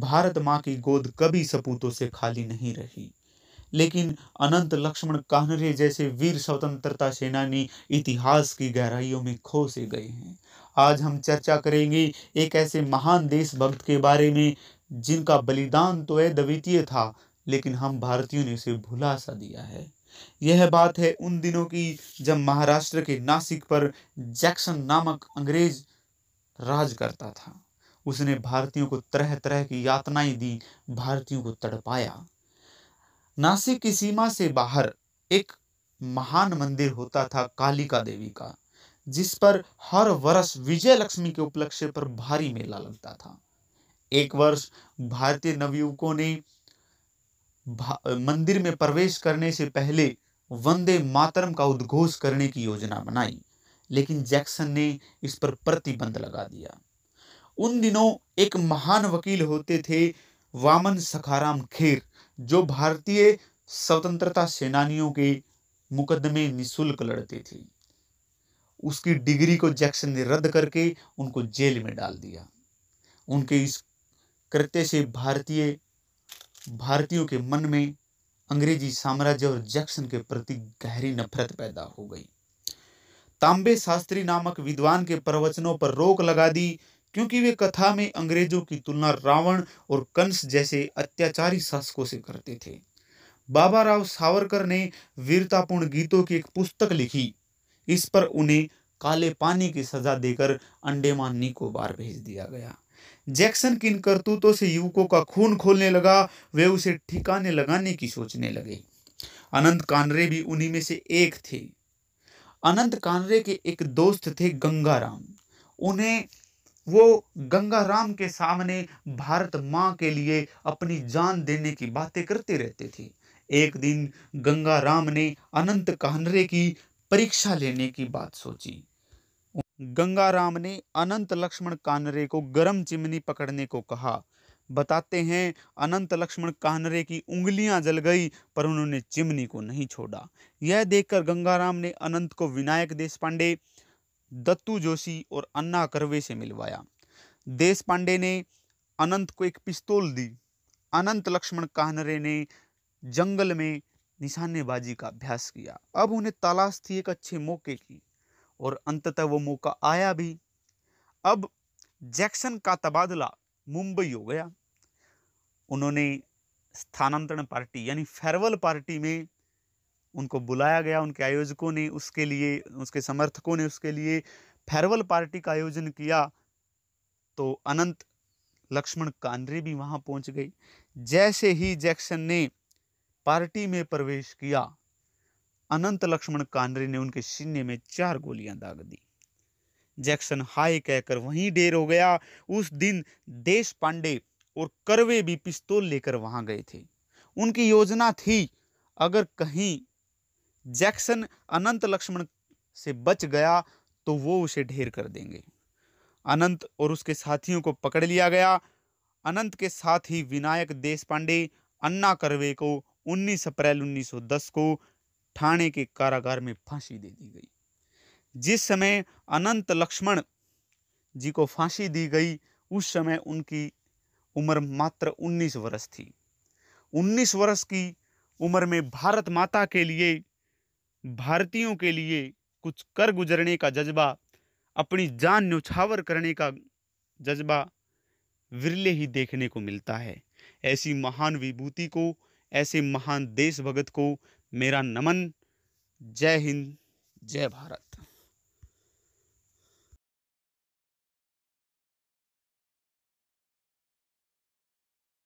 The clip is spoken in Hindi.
भारत माँ की गोद कभी सपूतों से खाली नहीं रही लेकिन अनंत लक्ष्मण कान्हरे जैसे वीर स्वतंत्रता सेनानी इतिहास की गहराइयों में खो से गए हैं आज हम चर्चा करेंगे एक ऐसे महान देशभक्त के बारे में जिनका बलिदान तो द्वितीय था लेकिन हम भारतीयों ने उसे भुला सा दिया है यह बात है उन दिनों की जब महाराष्ट्र के नासिक पर जैक्सन नामक अंग्रेज राज करता था उसने भारतीयों को तरह तरह की यातनाएं दी भारतीयों को तड़पाया नासिक की सीमा से बाहर एक महान मंदिर होता था कालिका देवी का जिस पर हर वर्ष विजय लक्ष्मी के उपलक्ष्य पर भारी मेला लगता था एक वर्ष भारतीय नवयुवकों ने मंदिर में प्रवेश करने से पहले वंदे मातरम का उद्घोष करने की योजना बनाई लेकिन जैक्सन ने इस पर प्रतिबंध लगा दिया उन दिनों एक महान वकील होते थे वामन सखाराम खेर जो भारतीय स्वतंत्रता सेनानियों के मुकदमे निशुल्क लड़ते थे उसकी डिग्री को जैक्सन ने रद्द करके उनको जेल में डाल दिया उनके इस कृत्य से भारतीय भारतीयों के मन में अंग्रेजी साम्राज्य और जैक्सन के प्रति गहरी नफरत पैदा हो गई तांबे शास्त्री नामक विद्वान के प्रवचनों पर रोक लगा दी क्योंकि वे कथा में अंग्रेजों की तुलना रावण और कंस जैसे अत्याचारी शासकों से करते थे बाबा राव सावरकर ने वीरतापूर्ण गीतों की एक पुस्तक लिखी इस पर उन्हें काले पानी की सजा देकर अंडेमान निकोबार भेज दिया गया जैक्सन किन करतूतों से युवकों का खून खोलने लगा वे उसे ठिकाने लगाने की सोचने लगे अनंत कानरे भी उन्हीं में से एक थे अनंत कानरे के एक दोस्त थे गंगाराम उन्हें वो गंगाराम के सामने भारत माँ के लिए अपनी जान देने की बातें करते रहते थे एक दिन गंगाराम ने अनंत कहनरे की परीक्षा लेने की बात सोची गंगाराम ने अनंत लक्ष्मण कानरे को गर्म चिमनी पकड़ने को कहा बताते हैं अनंत लक्ष्मण कानरे की उंगलियां जल गई पर उन्होंने चिमनी को नहीं छोड़ा यह देखकर गंगाराम ने अनंत को विनायक देशपांडे दत्तू जोशी और अन्ना करवे से मिलवाया देश पांडे ने अनंत को एक पिस्तौल दी अनंत लक्ष्मण कहनरे ने जंगल में निशानेबाजी का अभ्यास किया अब उन्हें तलाश थी एक अच्छे मौके की और अंततः वो मौका आया भी अब जैक्सन का तबादला मुंबई हो गया उन्होंने स्थानांतरण पार्टी यानी फेयरवेल पार्टी में उनको बुलाया गया उनके आयोजकों ने उसके लिए उसके समर्थकों ने उसके लिए फेयरवेल पार्टी का आयोजन किया तो अनंत लक्ष्मण कांद्रे भी वहां पहुंच गई जैसे ही जैक्सन ने पार्टी में प्रवेश किया अनंत लक्ष्मण कांद्रे ने उनके सीने में चार गोलियां दाग दी जैक्सन हाय कहकर वहीं ढेर हो गया उस दिन देश पांडे और करवे भी पिस्तौल लेकर वहां गए थे उनकी योजना थी अगर कहीं जैक्सन अनंत लक्ष्मण से बच गया तो वो उसे ढेर कर देंगे अनंत और उसके साथियों को पकड़ लिया गया अनंत के साथ ही विनायक देश पांडे अन्ना करवे को 19 अप्रैल 1910 को ठाणे के कारागार में फांसी दे दी गई जिस समय अनंत लक्ष्मण जी को फांसी दी गई उस समय उनकी उम्र मात्र 19 वर्ष थी 19 वर्ष की उम्र में भारत माता के लिए भारतीयों के लिए कुछ कर गुजरने का जज्बा अपनी जान न्यौछावर करने का जज्बा विरले ही देखने को मिलता है ऐसी महान विभूति को ऐसे महान देशभगत को मेरा नमन जय हिंद जय भारत